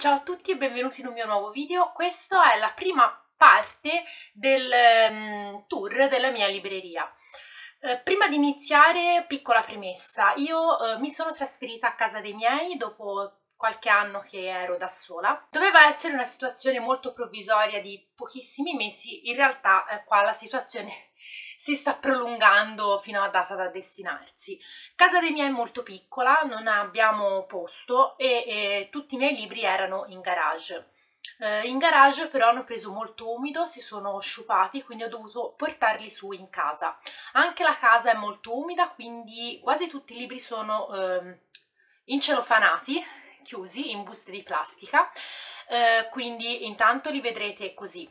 Ciao a tutti e benvenuti in un mio nuovo video, questa è la prima parte del um, tour della mia libreria. Eh, prima di iniziare, piccola premessa, io eh, mi sono trasferita a casa dei miei dopo qualche anno che ero da sola. Doveva essere una situazione molto provvisoria di pochissimi mesi, in realtà eh, qua la situazione si sta prolungando fino a data da destinarsi. Casa dei miei è molto piccola, non abbiamo posto e, e tutti i miei libri erano in garage eh, in garage però hanno preso molto umido, si sono sciupati, quindi ho dovuto portarli su in casa. Anche la casa è molto umida, quindi quasi tutti i libri sono eh, incelofanati chiusi in buste di plastica, eh, quindi intanto li vedrete così.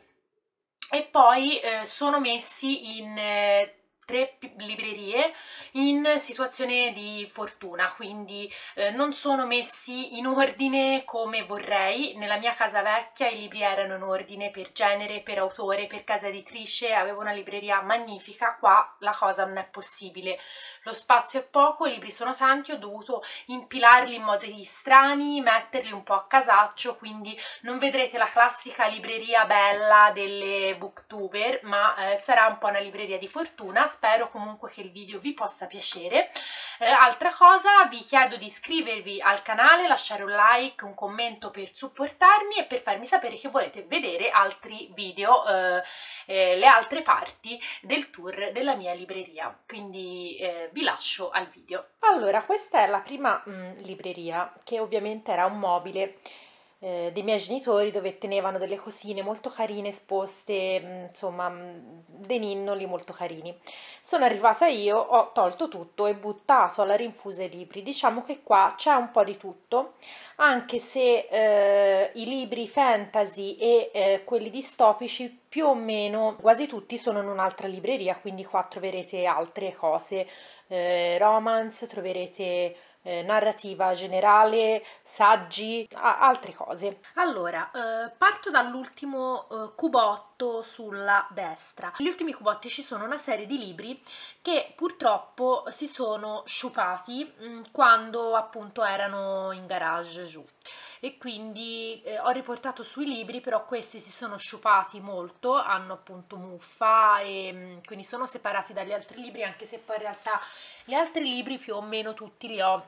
E poi eh, sono messi in eh, tre librerie in situazione di fortuna, quindi eh, non sono messi in ordine come vorrei. Nella mia casa vecchia i libri erano in ordine per genere, per autore, per casa editrice, avevo una libreria magnifica, qua la cosa non è possibile. Lo spazio è poco, i libri sono tanti, ho dovuto impilarli in modi strani, metterli un po' a casaccio, quindi non vedrete la classica libreria bella delle booktuber, ma eh, sarà un po' una libreria di fortuna, spero comunque che il video vi possa piacere. Eh, altra cosa, vi chiedo di iscrivervi al canale, lasciare un like, un commento per supportarmi e per farmi sapere che volete vedere altri video, eh, eh, le altre parti del tour della mia libreria. Quindi eh, vi lascio al video. Allora, questa è la prima mh, mm, libreria che ovviamente era un mobile eh, dei miei genitori dove tenevano delle cosine molto carine esposte, mm, insomma, mm, dei ninnoli molto carini. Sono arrivata io, ho tolto tutto e buttato alla rinfusa i libri. Diciamo che qua c'è un po' di tutto, anche se eh, i libri fantasy e eh, quelli distopici più o meno quasi tutti sono in un'altra libreria, quindi qua troverete altre cose, eh, romance, troverete eh, narrativa generale, saggi, a- altre cose. Allora, eh, parto dall'ultimo eh, cubotto sulla destra. Gli ultimi cubotti ci sono una serie di libri che purtroppo si sono sciupati mh, mm, quando appunto erano in garage giù e quindi eh, ho riportato sui libri però questi si sono sciupati molto hanno appunto muffa e mm, quindi sono separati dagli altri libri anche se poi in realtà gli altri libri più o meno tutti li ho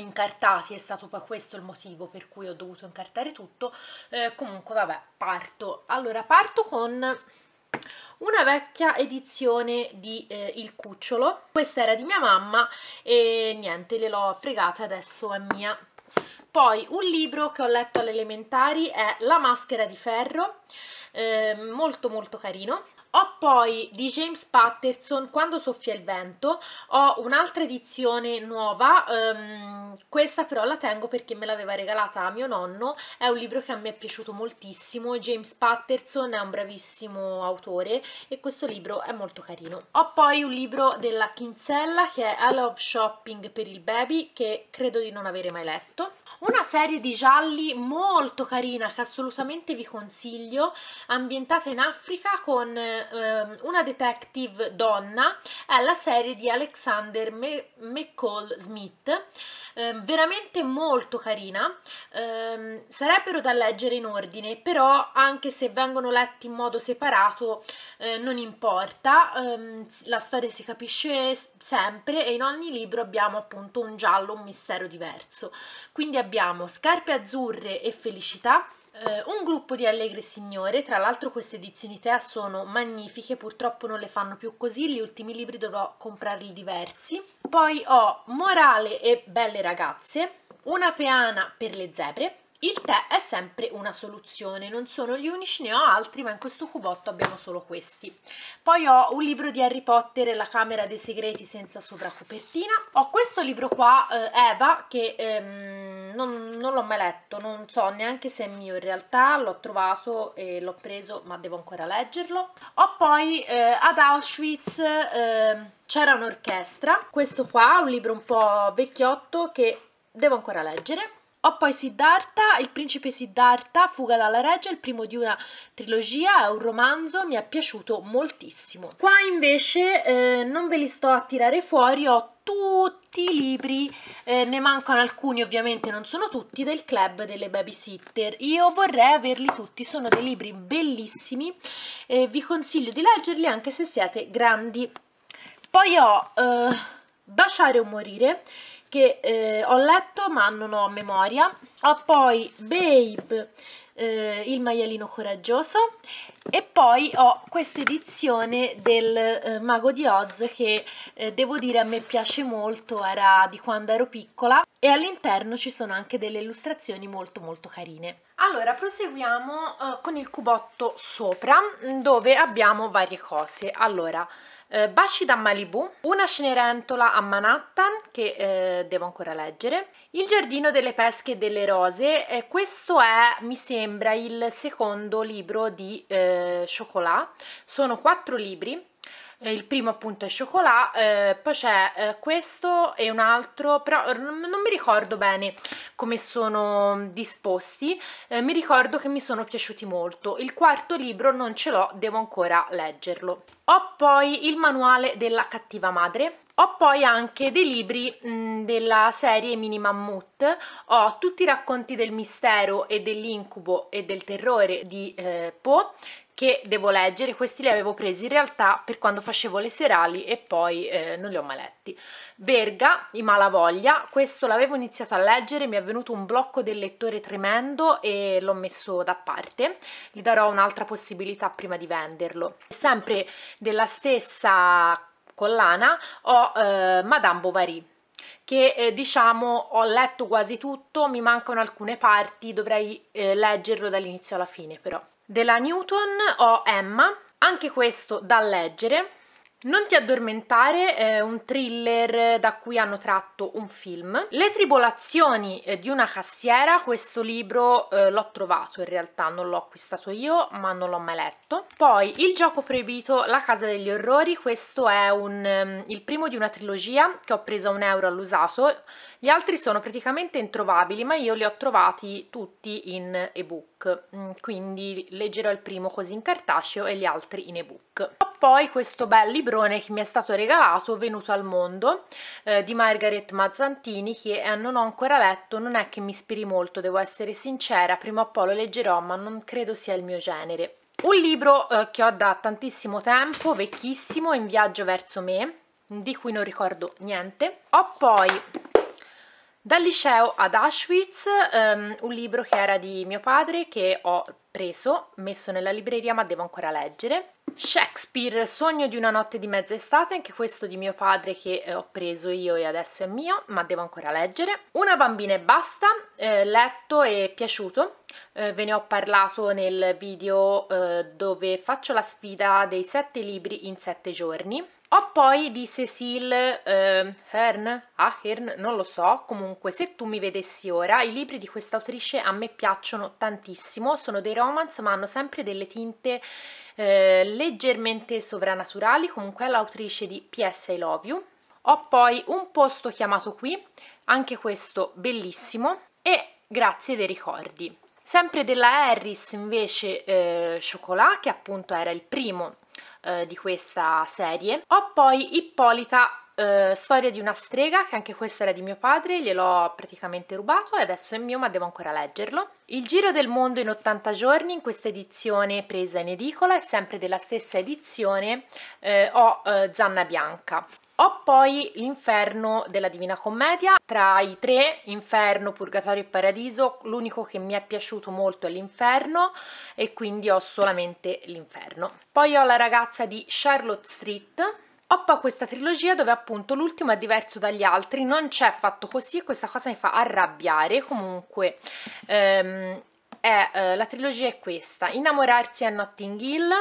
incartati, è stato poi questo il motivo per cui ho dovuto incartare tutto, eh, comunque vabbè, parto. Allora, parto con una vecchia edizione di eh, Il Cucciolo, questa era di mia mamma e niente, le l'ho fregata, adesso è mia. Poi un libro che ho letto alle elementari è La maschera di ferro, Ehm, molto molto carino. Ho poi di James Patterson Quando soffia il vento, ho un'altra edizione nuova, ehm, questa però la tengo perché me l'aveva regalata mio nonno, è un libro che a me è piaciuto moltissimo, James Patterson è un bravissimo autore e questo libro è molto carino. Ho poi un libro della Kinsella che è I Love Shopping per il Baby che credo di non avere mai letto. Una serie di gialli molto carina che assolutamente vi consiglio, ambientata in Africa con eh, una detective donna, è la serie di Alexander Me- McCall Smith, eh, veramente molto carina, eh, sarebbero da leggere in ordine, però anche se vengono letti in modo separato eh, non importa, ehm, la storia si capisce sempre e in ogni libro abbiamo appunto un giallo, un mistero diverso. Quindi abbiamo Scarpe Azzurre e Felicità, Uh, un gruppo di allegre signore, tra l'altro queste edizioni TEA sono magnifiche, purtroppo non le fanno più così, gli ultimi libri dovrò comprarli diversi. Poi ho Morale e Belle ragazze, Una peana per le zebre, il tè è sempre una soluzione, non sono gli unici, ne ho altri, ma in questo cubotto abbiamo solo questi. Poi ho un libro di Harry Potter e la Camera dei Segreti senza sovracopertina. Ho questo libro qua, eh, Eva, che ehm, non, non l'ho mai letto, non so neanche se è mio in realtà, l'ho trovato e l'ho preso, ma devo ancora leggerlo. Ho poi eh, ad Auschwitz... Eh, c'era un'orchestra, questo qua, un libro un po' vecchiotto che devo ancora leggere. Ho poi Siddhartha, Il principe Siddhartha, Fuga dalla reggia, il primo di una trilogia, è un romanzo, mi è piaciuto moltissimo. Qua invece eh, non ve li sto a tirare fuori, ho tutti i libri, eh, ne mancano alcuni ovviamente, non sono tutti, del club delle babysitter. Io vorrei averli tutti, sono dei libri bellissimi, eh, vi consiglio di leggerli anche se siete grandi. Poi ho eh, Baciare o morire, che eh, ho letto ma non ho memoria. Ho poi Babe, eh, il maialino coraggioso e poi ho questa edizione del eh, Mago di Oz che eh, devo dire a me piace molto, era di quando ero piccola e all'interno ci sono anche delle illustrazioni molto molto carine. Allora, proseguiamo eh, con il cubotto sopra dove abbiamo varie cose. Allora, eh, Baci da Malibu, Una cenerentola a Manhattan che eh, devo ancora leggere, Il giardino delle pesche e delle rose, eh, questo è mi sembra il secondo libro di eh, Chocolat, sono quattro libri eh, il primo appunto è cioccolato, eh, poi c'è eh, questo e un altro, però non mi ricordo bene come sono disposti, eh, mi ricordo che mi sono piaciuti molto. Il quarto libro non ce l'ho, devo ancora leggerlo. Ho poi il manuale della cattiva madre, ho poi anche dei libri mh, mm, della serie Mini Mammut, ho tutti i racconti del mistero e dell'incubo e del terrore di eh, Poe, che devo leggere, questi li avevo presi in realtà per quando facevo le serali e poi eh, non li ho mai letti. Verga, I Malavoglia, questo l'avevo iniziato a leggere, mi è venuto un blocco del lettore tremendo e l'ho messo da parte, gli darò un'altra possibilità prima di venderlo. Sempre della stessa collana ho eh, Madame Bovary che eh, diciamo ho letto quasi tutto, mi mancano alcune parti, dovrei eh, leggerlo dall'inizio alla fine però. Della Newton ho Emma, anche questo da leggere, non ti addormentare è un thriller da cui hanno tratto un film. Le tribolazioni eh, di una cassiera, questo libro eh, l'ho trovato in realtà, non l'ho acquistato io ma non l'ho mai letto. Poi Il gioco proibito, La casa degli orrori, questo è un, ehm, il primo di una trilogia che ho preso a un euro all'usato. Gli altri sono praticamente introvabili ma io li ho trovati tutti in ebook mm, quindi leggerò il primo così in cartaceo e gli altri in ebook. Ho poi questo bel libro librone che mi è stato regalato Venuto al mondo eh, di Margaret Mazzantini che eh, non ho ancora letto, non è che mi ispiri molto, devo essere sincera, prima o poi lo leggerò ma non credo sia il mio genere. Un libro eh, che ho da tantissimo tempo, vecchissimo, in viaggio verso me, di cui non ricordo niente. Ho poi dal liceo ad Auschwitz, um, un libro che era di mio padre che ho preso, messo nella libreria ma devo ancora leggere. Shakespeare, Sogno di una notte di mezza estate, anche questo di mio padre che eh, ho preso io e adesso è mio, ma devo ancora leggere. Una bambina e basta, eh, letto e piaciuto eh, ve ne ho parlato nel video eh, dove faccio la sfida dei sette libri in sette giorni. Ho poi di Cecile eh, Hearn, ah, Hearn, non lo so, comunque se tu mi vedessi ora, i libri di questa autrice a me piacciono tantissimo, sono dei romance ma hanno sempre delle tinte eh, leggermente sovranaturali, comunque è l'autrice di PS I Love You. Ho poi un posto chiamato qui, anche questo bellissimo, e Grazie dei ricordi. Sempre della Harris invece eh, Chocolat, che appunto era il primo eh, di questa serie. Ho poi Ippolita eh, Storia di una strega, che anche questo era di mio padre, gliel'ho praticamente rubato e adesso è mio ma devo ancora leggerlo. Il Giro del Mondo in 80 giorni, in questa edizione presa in edicola, è sempre della stessa edizione, eh, ho eh, Zanna Bianca. Ho poi l'inferno della Divina Commedia, tra i tre, inferno, purgatorio e paradiso, l'unico che mi è piaciuto molto è l'inferno e quindi ho solamente l'inferno. Poi ho la ragazza di Charlotte Street, ho poi questa trilogia dove appunto l'ultimo è diverso dagli altri, non c'è fatto così e questa cosa mi fa arrabbiare, comunque... Ehm, è, eh, la trilogia è questa, Innamorarsi a Notting Hill,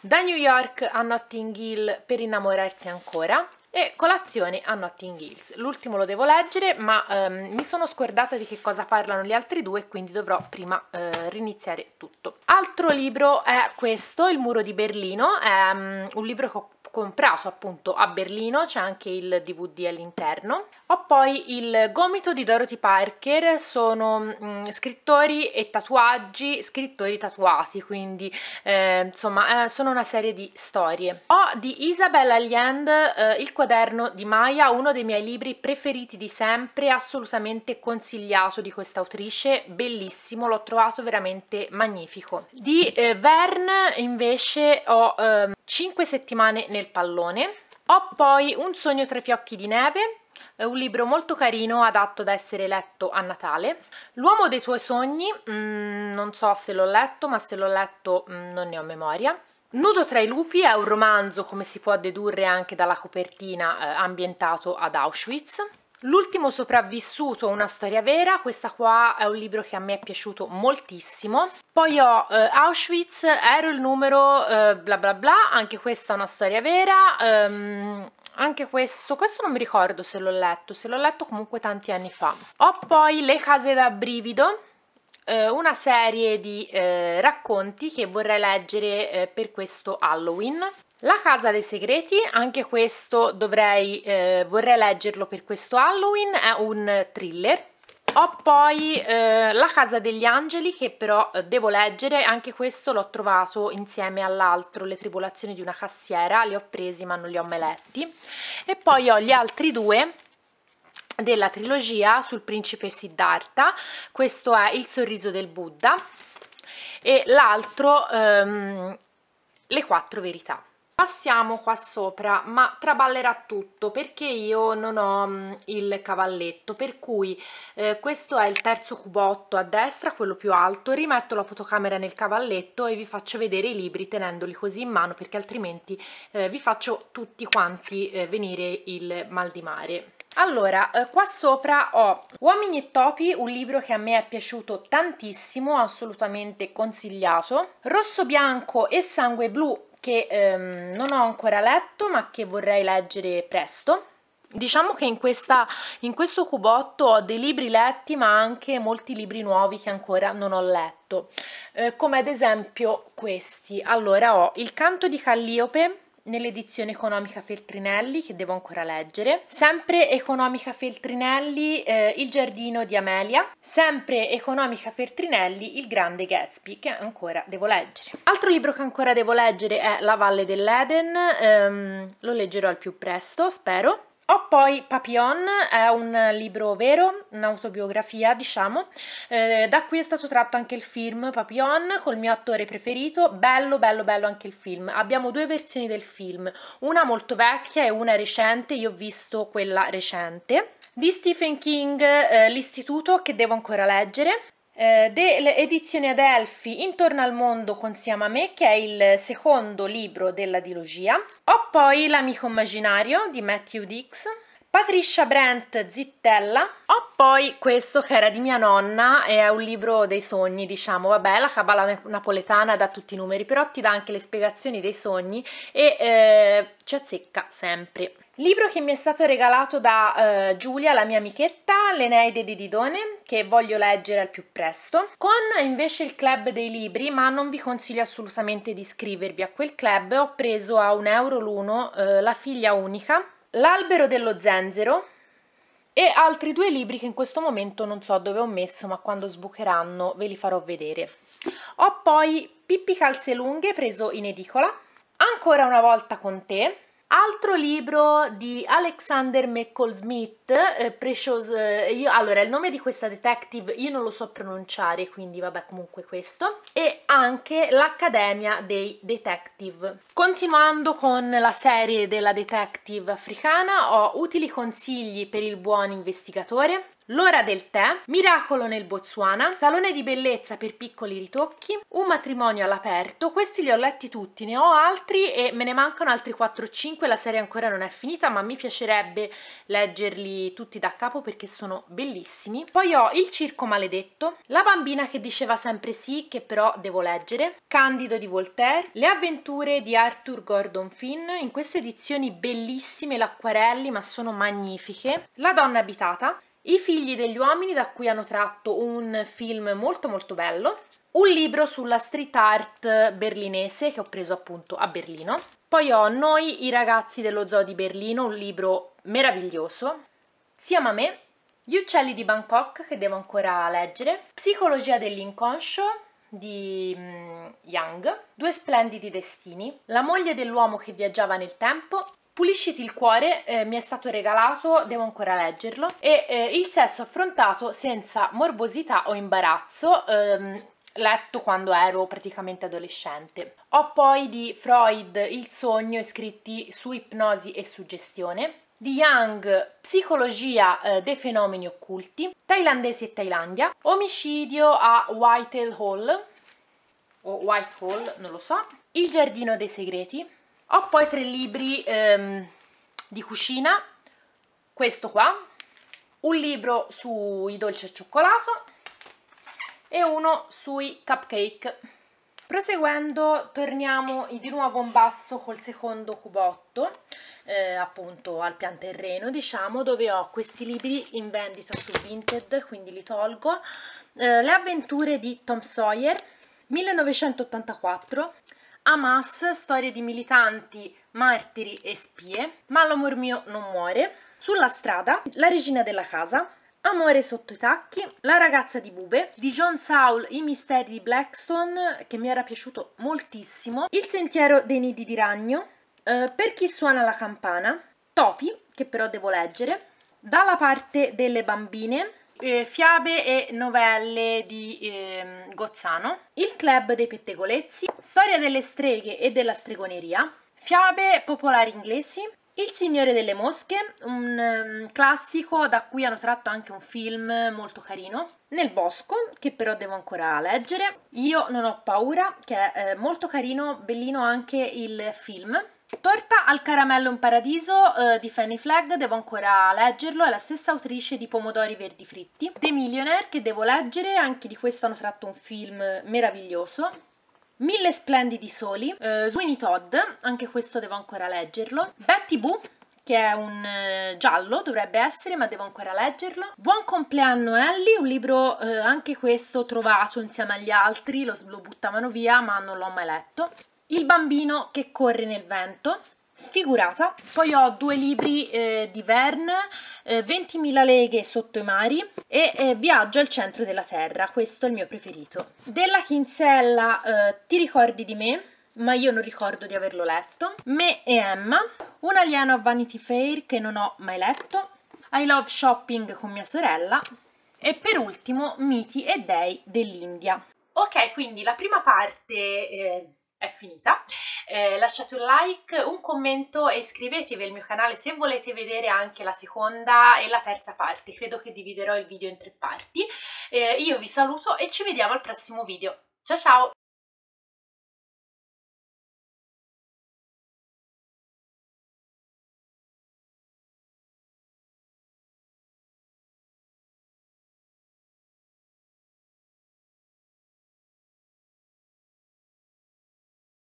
da New York a Notting Hill per innamorarsi ancora e colazione a Notting Hills. L'ultimo lo devo leggere, ma ehm, mi sono scordata di che cosa parlano gli altri due, quindi dovrò prima eh, riniziare tutto. Altro libro è questo, Il muro di Berlino, è um, un libro che ho comprato appunto a Berlino, c'è anche il DVD all'interno. Ho poi il gomito di Dorothy Parker, sono mh, mm, scrittori e tatuaggi, scrittori tatuati, quindi eh, insomma eh, sono una serie di storie. Ho di Isabella Allende eh, il quaderno di Maya, uno dei miei libri preferiti di sempre, assolutamente consigliato di questa autrice, bellissimo, l'ho trovato veramente magnifico. Di eh, Verne invece ho 5 ehm, settimane nel nel pallone. Ho poi Un sogno tra i fiocchi di neve, eh, un libro molto carino, adatto ad essere letto a Natale. L'uomo dei tuoi sogni, mh, mm, non so se l'ho letto, ma se l'ho letto mh, mm, non ne ho memoria. Nudo tra i lupi è un romanzo, come si può dedurre anche dalla copertina, eh, ambientato ad Auschwitz. L'ultimo sopravvissuto, una storia vera, questa qua è un libro che a me è piaciuto moltissimo. Poi ho eh, Auschwitz, ero il numero eh, bla bla bla, anche questa è una storia vera. Ehm, anche questo, questo non mi ricordo se l'ho letto, se l'ho letto comunque tanti anni fa. Ho poi Le case da brivido, eh, una serie di eh, racconti che vorrei leggere eh, per questo Halloween. La Casa dei Segreti, anche questo dovrei, eh, vorrei leggerlo per questo Halloween, è un thriller. Ho poi eh, La Casa degli Angeli che però eh, devo leggere, anche questo l'ho trovato insieme all'altro, Le Tribolazioni di una cassiera, li ho presi ma non li ho mai letti. E poi ho gli altri due della trilogia sul principe Siddhartha, questo è Il sorriso del Buddha e l'altro ehm, Le quattro verità passiamo qua sopra ma traballerà tutto perché io non ho mm, il cavalletto per cui eh, questo è il terzo cubotto a destra quello più alto rimetto la fotocamera nel cavalletto e vi faccio vedere i libri tenendoli così in mano perché altrimenti eh, vi faccio tutti quanti eh, venire il mal di mare allora, eh, qua sopra ho Uomini e topi, un libro che a me è piaciuto tantissimo, assolutamente consigliato. Rosso bianco e sangue blu che ehm, non ho ancora letto ma che vorrei leggere presto. Diciamo che in, questa, in questo cubotto ho dei libri letti ma anche molti libri nuovi che ancora non ho letto, eh, come ad esempio questi. Allora ho Il canto di Calliope nell'edizione economica Feltrinelli che devo ancora leggere, sempre economica Feltrinelli eh, Il giardino di Amelia, sempre economica Feltrinelli Il grande Gatsby che ancora devo leggere. Altro libro che ancora devo leggere è La valle dell'Eden, ehm, lo leggerò al più presto spero. Ho poi Papillon, è un libro vero, un'autobiografia diciamo, eh, da qui è stato tratto anche il film Papillon col mio attore preferito, bello bello bello anche il film. Abbiamo due versioni del film, una molto vecchia e una recente, io ho visto quella recente. Di Stephen King, eh, L'istituto che devo ancora leggere, eh, dell'edizione Adelphi Intorno al mondo con me, che è il secondo libro della dilogia. Ho poi L'amico immaginario di Matthew Dix, Patricia Brent Zittella. Ho poi questo che era di mia nonna, è un libro dei sogni, diciamo, vabbè, la cabala napoletana dà tutti i numeri, però ti dà anche le spiegazioni dei sogni e eh, ci azzecca sempre. Libro che mi è stato regalato da eh, Giulia, la mia amichetta, L'Eneide di Didone, che voglio leggere al più presto, con invece il club dei libri, ma non vi consiglio assolutamente di iscrivervi a quel club, ho preso a un euro l'uno eh, La figlia unica L'albero dello zenzero e altri due libri che in questo momento non so dove ho messo, ma quando sbucheranno ve li farò vedere. Ho poi Pippi Calze Lunghe preso in edicola, Ancora una volta con te, Altro libro di Alexander McCall Smith, eh, Precious, eh, io, allora il nome di questa detective io non lo so pronunciare, quindi vabbè comunque questo, e anche l'Accademia dei Detective. Continuando con la serie della detective africana, ho utili consigli per il buon investigatore, L'ora del tè, Miracolo nel Botswana, Salone di bellezza per piccoli ritocchi, Un matrimonio all'aperto, questi li ho letti tutti, ne ho altri e me ne mancano altri 4 o 5, la serie ancora non è finita ma mi piacerebbe leggerli tutti da capo perché sono bellissimi. Poi ho Il circo maledetto, La bambina che diceva sempre sì che però devo leggere, Candido di Voltaire, Le avventure di Arthur Gordon Finn, in queste edizioni bellissime l'acquarelli ma sono magnifiche, La donna abitata, i figli degli uomini, da cui hanno tratto un film molto molto bello, un libro sulla street art berlinese che ho preso appunto a Berlino, poi ho Noi i ragazzi dello zoo di Berlino, un libro meraviglioso, Siamo a me, Gli uccelli di Bangkok che devo ancora leggere, Psicologia dell'inconscio di mm, Young, Due splendidi destini, La moglie dell'uomo che viaggiava nel tempo Pulisciti il cuore eh, mi è stato regalato, devo ancora leggerlo, e eh, il sesso affrontato senza morbosità o imbarazzo. Ehm, letto quando ero praticamente adolescente. Ho poi di Freud Il sogno scritti su ipnosi e suggestione, di Young Psicologia eh, dei fenomeni occulti, Thailandesi e Thailandia, Omicidio a Whitehall o Whitehall, non lo so, Il giardino dei segreti, ho poi tre libri ehm, di cucina questo qua un libro sui dolci al cioccolato e uno sui cupcake proseguendo torniamo di nuovo in basso col secondo cubotto eh, appunto al pian terreno diciamo dove ho questi libri in vendita su Vinted quindi li tolgo eh, le avventure di Tom Sawyer 1984 Hamas, storie di militanti, martiri e spie, Ma l'amor mio non muore, Sulla strada, La regina della casa, Amore sotto i tacchi, La ragazza di Bube, di John Saul, I misteri di Blackstone, che mi era piaciuto moltissimo, Il sentiero dei nidi di ragno, eh, Per chi suona la campana, Topi, che però devo leggere, Dalla parte delle bambine, eh, fiabe e novelle di eh, Gozzano, Il club dei pettegolezzi, Storia delle streghe e della stregoneria, Fiabe popolari inglesi, il Signore delle Mosche, un um, classico da cui hanno tratto anche un film molto carino. Nel Bosco, che però devo ancora leggere. Io non ho paura, che è eh, molto carino, bellino anche il film. Torta al caramello in paradiso eh, di Fanny Flagg, devo ancora leggerlo, è la stessa autrice di Pomodori Verdi Fritti. The Millionaire, che devo leggere, anche di questo hanno tratto un film meraviglioso. Mille splendidi soli, eh, Sweeney Todd, anche questo devo ancora leggerlo. Betty Boo, che è un eh, giallo, dovrebbe essere, ma devo ancora leggerlo. Buon compleanno Ellie, un libro eh, anche questo trovato insieme agli altri, lo, lo buttavano via, ma non l'ho mai letto. Il bambino che corre nel vento, Sfigurata, poi ho due libri eh, di Verne, eh, 20.000 leghe sotto i mari e eh, Viaggio al centro della terra, questo è il mio preferito. Della Chinsella eh, Ti ricordi di me? ma io non ricordo di averlo letto. Me e Emma, Un alieno a Vanity Fair che non ho mai letto, I Love Shopping con mia sorella e per ultimo Miti e Dei dell'India. Ok, quindi la prima parte eh, è finita. Eh, lasciate un like, un commento e iscrivetevi al mio canale se volete vedere anche la seconda e la terza parte. Credo che dividerò il video in tre parti. Eh, io vi saluto e ci vediamo al prossimo video. Ciao ciao!